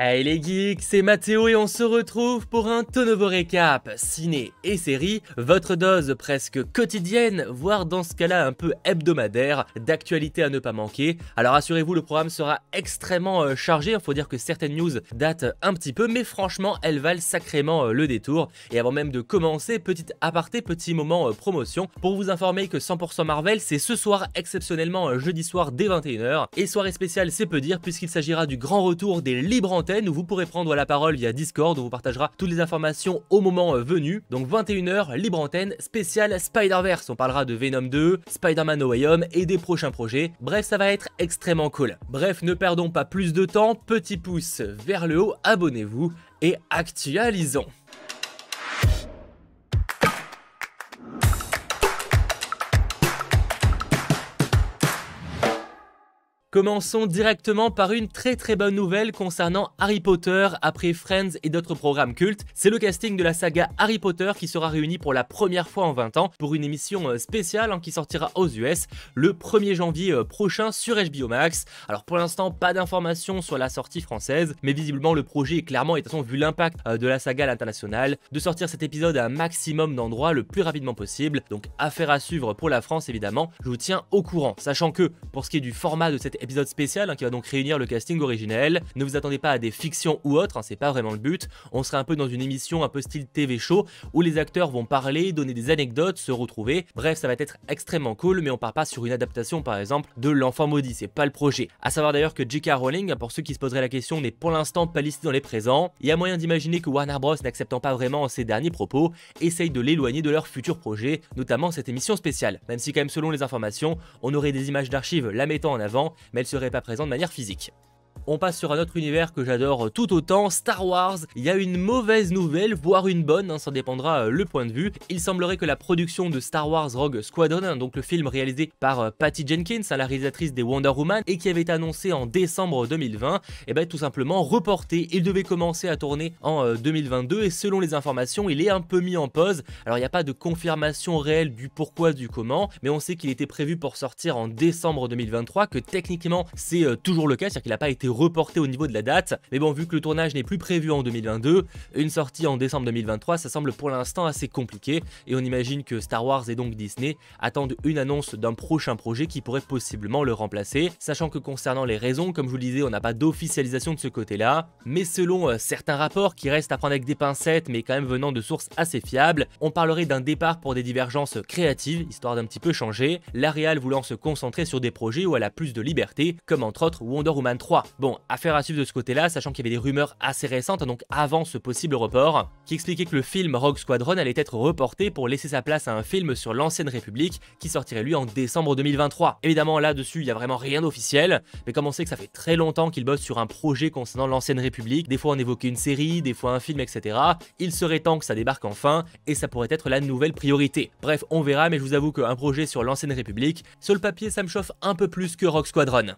Hey les geeks, c'est Mathéo et on se retrouve pour un tout récap ciné et série, votre dose presque quotidienne, voire dans ce cas-là un peu hebdomadaire, d'actualité à ne pas manquer. Alors assurez-vous, le programme sera extrêmement euh, chargé, il faut dire que certaines news datent un petit peu, mais franchement, elles valent sacrément euh, le détour. Et avant même de commencer, petit aparté, petit moment euh, promotion, pour vous informer que 100% Marvel, c'est ce soir exceptionnellement jeudi soir dès 21h, et soirée spéciale c'est peu dire puisqu'il s'agira du grand retour des libres où vous pourrez prendre la parole via Discord, on vous partagera toutes les informations au moment euh, venu. Donc 21h, libre antenne, spécial Spider-Verse. On parlera de Venom 2, Spider-Man No et des prochains projets. Bref, ça va être extrêmement cool. Bref, ne perdons pas plus de temps, petit pouce vers le haut, abonnez-vous et actualisons. Commençons directement par une très très bonne nouvelle concernant Harry Potter après Friends et d'autres programmes cultes. C'est le casting de la saga Harry Potter qui sera réuni pour la première fois en 20 ans pour une émission euh, spéciale hein, qui sortira aux US le 1er janvier euh, prochain sur HBO Max. Alors pour l'instant pas d'informations sur la sortie française mais visiblement le projet est clairement et de toute façon vu l'impact euh, de la saga à l'international de sortir cet épisode à un maximum d'endroits le plus rapidement possible. Donc affaire à suivre pour la France évidemment, je vous tiens au courant. Sachant que pour ce qui est du format de cette épisode spécial hein, qui va donc réunir le casting originel. Ne vous attendez pas à des fictions ou autres, hein, c'est pas vraiment le but. On sera un peu dans une émission un peu style TV show où les acteurs vont parler, donner des anecdotes, se retrouver. Bref, ça va être extrêmement cool, mais on part pas sur une adaptation par exemple de L'Enfant Maudit, c'est pas le projet. A savoir d'ailleurs que J.K. Rowling, pour ceux qui se poseraient la question, n'est pour l'instant pas listé dans les présents. Il y a moyen d'imaginer que Warner Bros, n'acceptant pas vraiment ses derniers propos, essaye de l'éloigner de leur futur projet, notamment cette émission spéciale. Même si quand même selon les informations, on aurait des images d'archives la mettant en avant mais elle serait pas présente de manière physique. On passe sur un autre univers que j'adore tout autant, Star Wars. Il y a une mauvaise nouvelle, voire une bonne, hein, ça dépendra euh, le point de vue. Il semblerait que la production de Star Wars Rogue Squadron, hein, donc le film réalisé par euh, Patty Jenkins, hein, la réalisatrice des Wonder Woman, et qui avait été annoncé en décembre 2020, et eh ben, tout simplement reporté. Il devait commencer à tourner en 2022 euh, et selon les informations, il est un peu mis en pause. Alors il n'y a pas de confirmation réelle du pourquoi, du comment, mais on sait qu'il était prévu pour sortir en décembre 2023, que techniquement c'est toujours le cas, c'est-à-dire qu'il n'a pas été Reporté au niveau de la date, mais bon, vu que le tournage n'est plus prévu en 2022, une sortie en décembre 2023, ça semble pour l'instant assez compliqué, et on imagine que Star Wars et donc Disney attendent une annonce d'un prochain projet qui pourrait possiblement le remplacer, sachant que concernant les raisons, comme je vous le disais, on n'a pas d'officialisation de ce côté-là, mais selon euh, certains rapports qui restent à prendre avec des pincettes, mais quand même venant de sources assez fiables, on parlerait d'un départ pour des divergences créatives, histoire d'un petit peu changer, la Real voulant se concentrer sur des projets où elle a plus de liberté, comme entre autres Wonder Woman 3. Bon, affaire à suivre de ce côté-là, sachant qu'il y avait des rumeurs assez récentes, donc avant ce possible report, qui expliquaient que le film Rogue Squadron allait être reporté pour laisser sa place à un film sur l'ancienne République qui sortirait lui en décembre 2023. Évidemment, là-dessus, il n'y a vraiment rien d'officiel, mais comme on sait que ça fait très longtemps qu'il bosse sur un projet concernant l'ancienne République, des fois on évoquait une série, des fois un film, etc., il serait temps que ça débarque enfin, et ça pourrait être la nouvelle priorité. Bref, on verra, mais je vous avoue qu'un projet sur l'ancienne République, sur le papier, ça me chauffe un peu plus que Rogue Squadron.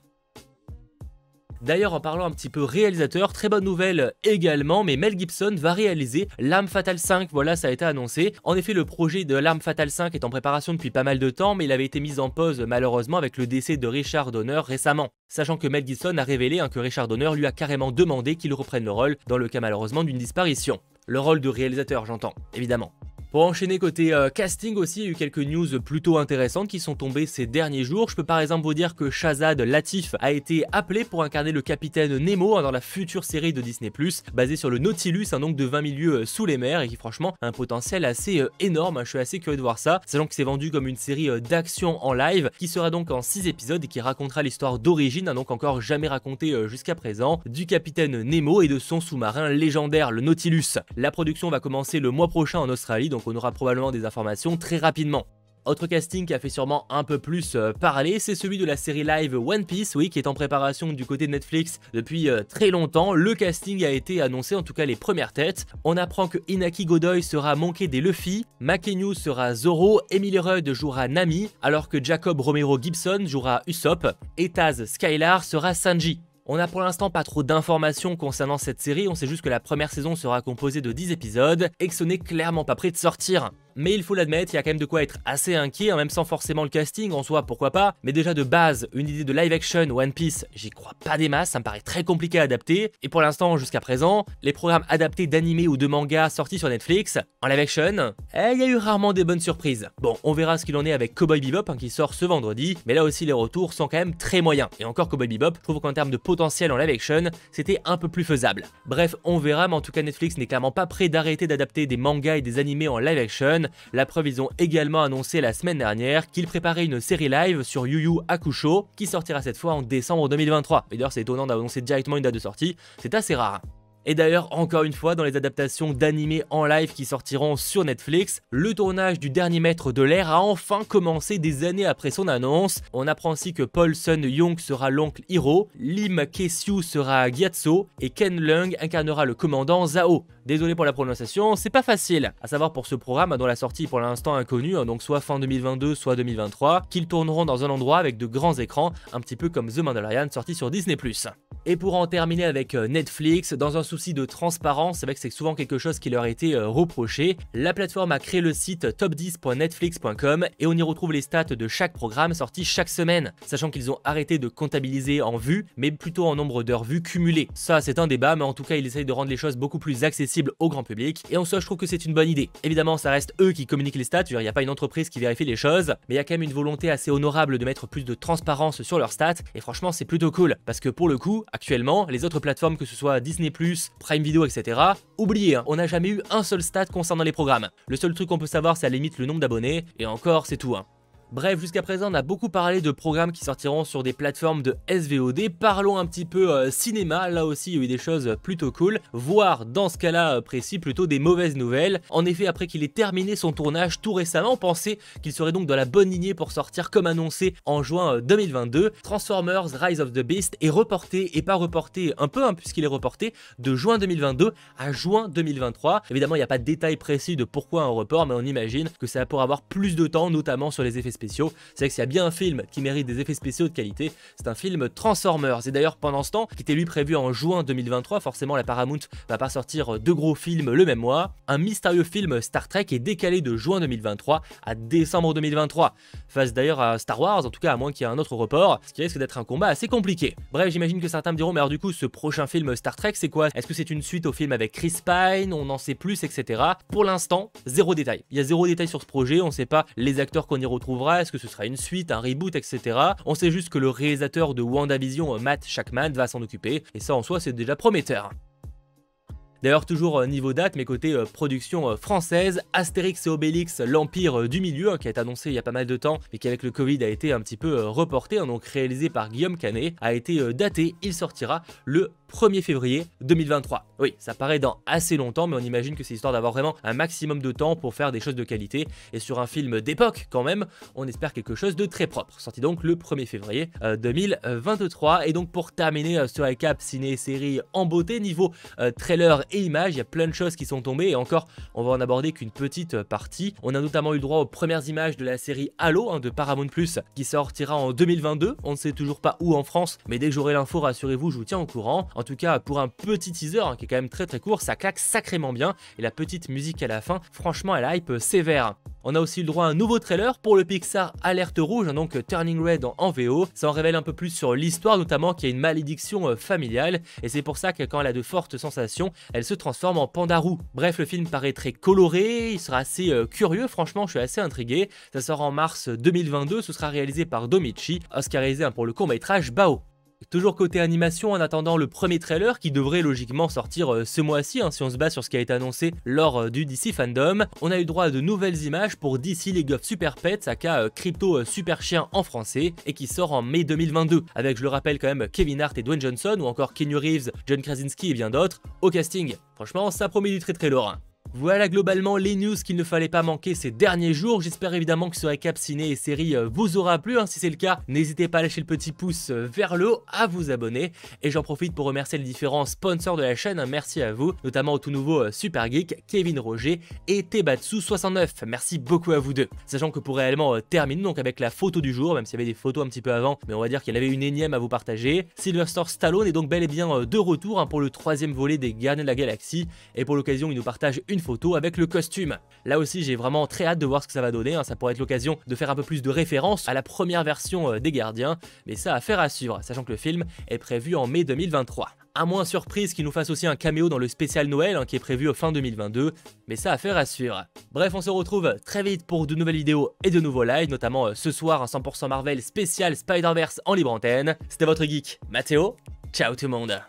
D'ailleurs, en parlant un petit peu réalisateur, très bonne nouvelle également, mais Mel Gibson va réaliser L'Arme Fatale 5, voilà, ça a été annoncé. En effet, le projet de L'Arme Fatale 5 est en préparation depuis pas mal de temps, mais il avait été mis en pause malheureusement avec le décès de Richard Donner récemment. Sachant que Mel Gibson a révélé hein, que Richard Donner lui a carrément demandé qu'il reprenne le rôle, dans le cas malheureusement d'une disparition. Le rôle de réalisateur, j'entends, évidemment. Pour enchaîner côté euh, casting aussi, il y a eu quelques news plutôt intéressantes qui sont tombées ces derniers jours. Je peux par exemple vous dire que Shazad Latif a été appelé pour incarner le capitaine Nemo hein, dans la future série de Disney+, basée sur le Nautilus, un hein, donc de 20 000 euh, sous les mers, et qui franchement a un potentiel assez euh, énorme, hein. je suis assez curieux de voir ça, sachant que c'est vendu comme une série d'action en live, qui sera donc en 6 épisodes et qui racontera l'histoire d'origine, donc encore jamais racontée jusqu'à présent, du capitaine Nemo et de son sous-marin légendaire, le Nautilus. La production va commencer le mois prochain en Australie, donc donc on aura probablement des informations très rapidement. Autre casting qui a fait sûrement un peu plus euh, parler, c'est celui de la série live One Piece, oui, qui est en préparation du côté de Netflix depuis euh, très longtemps. Le casting a été annoncé, en tout cas les premières têtes. On apprend que Inaki Godoy sera Monkey des Luffy, Makenyu sera Zoro, Emily Rudd jouera Nami, alors que Jacob Romero Gibson jouera Usopp et Taz Skylar sera Sanji. On n'a pour l'instant pas trop d'informations concernant cette série, on sait juste que la première saison sera composée de 10 épisodes et que ce n'est clairement pas prêt de sortir. Mais il faut l'admettre, il y a quand même de quoi être assez inquiet, hein, même sans forcément le casting en soi, pourquoi pas. Mais déjà de base, une idée de live action One Piece, j'y crois pas des masses, ça me paraît très compliqué à adapter. Et pour l'instant, jusqu'à présent, les programmes adaptés d'animés ou de mangas sortis sur Netflix, en live action, eh, il y a eu rarement des bonnes surprises. Bon, on verra ce qu'il en est avec Cowboy Bebop hein, qui sort ce vendredi, mais là aussi les retours sont quand même très moyens. Et encore Cowboy Bebop, je trouve qu'en termes de potentiel en live action, c'était un peu plus faisable. Bref, on verra, mais en tout cas Netflix n'est clairement pas prêt d'arrêter d'adapter des mangas et des animés en live action la preuve, ils ont également annoncé la semaine dernière qu'ils préparaient une série live sur Yu Yu Hakusho qui sortira cette fois en décembre 2023. Et d'ailleurs, c'est étonnant d'annoncer directement une date de sortie, c'est assez rare. Et d'ailleurs, encore une fois, dans les adaptations d'animés en live qui sortiront sur Netflix, le tournage du dernier maître de l'air a enfin commencé des années après son annonce. On apprend aussi que Paul Sun Young sera l'oncle Hiro, Lim Kesiu sera Gyatso et Ken Leung incarnera le commandant Zhao. Désolé pour la prononciation, c'est pas facile. À savoir pour ce programme dont la sortie est pour l'instant inconnue, hein, donc soit fin 2022, soit 2023, qu'ils tourneront dans un endroit avec de grands écrans, un petit peu comme The Mandalorian sorti sur Disney+. Et pour en terminer avec euh, Netflix, dans un souci de transparence, c'est vrai que c'est souvent quelque chose qui leur a été euh, reproché. La plateforme a créé le site top10.netflix.com et on y retrouve les stats de chaque programme sorti chaque semaine, sachant qu'ils ont arrêté de comptabiliser en vues, mais plutôt en nombre d'heures vues cumulées. Ça, c'est un débat, mais en tout cas, ils essayent de rendre les choses beaucoup plus accessibles au grand public, et en soi, je trouve que c'est une bonne idée. Évidemment, ça reste eux qui communiquent les stats, il n'y a pas une entreprise qui vérifie les choses, mais il y a quand même une volonté assez honorable de mettre plus de transparence sur leurs stats, et franchement, c'est plutôt cool, parce que pour le coup, actuellement, les autres plateformes, que ce soit Disney+, Prime Video, etc. Oubliez, hein, on n'a jamais eu un seul stat concernant les programmes. Le seul truc qu'on peut savoir, c'est à la limite le nombre d'abonnés, et encore, c'est tout. Hein. Bref, jusqu'à présent, on a beaucoup parlé de programmes qui sortiront sur des plateformes de SVOD. Parlons un petit peu euh, cinéma. Là aussi, il y a eu des choses plutôt cool, voire dans ce cas-là euh, précis, plutôt des mauvaises nouvelles. En effet, après qu'il ait terminé son tournage tout récemment, on pensait qu'il serait donc dans la bonne lignée pour sortir comme annoncé en juin 2022. Euh, Transformers Rise of the Beast est reporté, et pas reporté un peu, hein, puisqu'il est reporté de juin 2022 à juin 2023. Évidemment, il n'y a pas de détails précis de pourquoi un report, mais on imagine que ça va pour avoir plus de temps, notamment sur les effets c'est vrai que s'il y a bien un film qui mérite des effets spéciaux de qualité, c'est un film Transformers. Et d'ailleurs, pendant ce temps, qui était lui prévu en juin 2023, forcément la Paramount va pas sortir euh, deux gros films le même mois. Un mystérieux film Star Trek est décalé de juin 2023 à décembre 2023. Face d'ailleurs à Star Wars, en tout cas à moins qu'il y ait un autre report, ce qui risque d'être un combat assez compliqué. Bref, j'imagine que certains me diront, mais alors du coup, ce prochain film Star Trek, c'est quoi Est-ce que c'est une suite au film avec Chris Pine On en sait plus, etc. Pour l'instant, zéro détail. Il y a zéro détail sur ce projet, on ne sait pas les acteurs qu'on y retrouvera est-ce que ce sera une suite, un reboot, etc. On sait juste que le réalisateur de WandaVision, Matt Shackman, va s'en occuper, et ça en soi c'est déjà prometteur. D'ailleurs, toujours euh, niveau date, mais côté euh, production euh, française, Astérix et Obélix, l'Empire du Milieu, hein, qui a été annoncé il y a pas mal de temps, mais qui avec le Covid a été un petit peu reporté, hein, donc réalisé par Guillaume Canet, a été daté, il sortira le 1er février 2023. Oui, ça paraît dans assez longtemps, mais on imagine que c'est histoire d'avoir vraiment un maximum de temps pour faire des choses de qualité. Et sur un film d'époque, quand même, on espère quelque chose de très propre. Sorti donc le 1er février 2023. Et donc, pour terminer ce récap ciné-série en beauté, niveau trailer et images, il y a plein de choses qui sont tombées et encore, on va en aborder qu'une petite euh, partie. On a notamment eu droit aux premières images de la série Halo hein, de Paramount Plus qui sortira en 2022. On ne sait toujours pas où en France, mais dès que j'aurai l'info, rassurez-vous, je vous tiens au courant. En tout cas, pour un petit teaser hein, qui est quand même très très court, ça claque sacrément bien et la petite musique à la fin, franchement, elle hype euh, sévère. On a aussi le droit à un nouveau trailer pour le Pixar Alerte Rouge, hein, donc euh, Turning Red en VO. Ça en révèle un peu plus sur l'histoire, notamment qu'il y a une malédiction euh, familiale, et c'est pour ça que quand elle a de fortes sensations, elle se transforme en Pandarou. Bref, le film paraît très coloré, il sera assez euh, curieux, franchement je suis assez intrigué. Ça sort en mars 2022, ce sera réalisé par Domichi, oscarisé hein, pour le court métrage Bao toujours côté animation, en attendant le premier trailer qui devrait logiquement sortir euh, ce mois-ci, hein, si on se base sur ce qui a été annoncé lors euh, du DC Fandom, on a eu droit à de nouvelles images pour DC League of Super Pets, aka euh, Crypto Super Chien en français, et qui sort en mai 2022, avec, je le rappelle quand même, Kevin Hart et Dwayne Johnson, ou encore Kenny Reeves, John Krasinski et bien d'autres, au casting. Franchement, ça promet du très très lourd. Hein. Voilà globalement les news qu'il ne fallait pas manquer ces derniers jours. J'espère évidemment que ce récap ciné et série euh, vous aura plu. Hein, si c'est le cas, n'hésitez pas à lâcher le petit pouce euh, vers le haut, à vous abonner. Et j'en profite pour remercier les différents sponsors de la chaîne. Hein, merci à vous, notamment au tout nouveau euh, Super Geek, Kevin Roger et Tebatsu69. Merci beaucoup à vous deux. Sachant que pour réellement terminer donc avec la photo du jour, même s'il y avait des photos un petit peu avant, mais on va dire qu'il y en avait une énième à vous partager. Sylvester Stallone est donc bel et bien de retour hein, pour le troisième volet des Gardiens de la Galaxie. Et pour l'occasion, il nous partage une photos photo avec le costume. Là aussi, j'ai vraiment très hâte de voir ce que ça va donner. Hein. Ça pourrait être l'occasion de faire un peu plus de référence à la première version euh, des Gardiens, mais ça à faire à suivre, sachant que le film est prévu en mai 2023. À moins surprise qu'il nous fasse aussi un caméo dans le spécial Noël hein, qui est prévu au fin 2022, mais ça à faire à suivre. Bref, on se retrouve très vite pour de nouvelles vidéos et de nouveaux lives, notamment euh, ce soir un 100% Marvel spécial Spider-Verse en libre antenne. C'était votre geek, Mathéo. Ciao tout le monde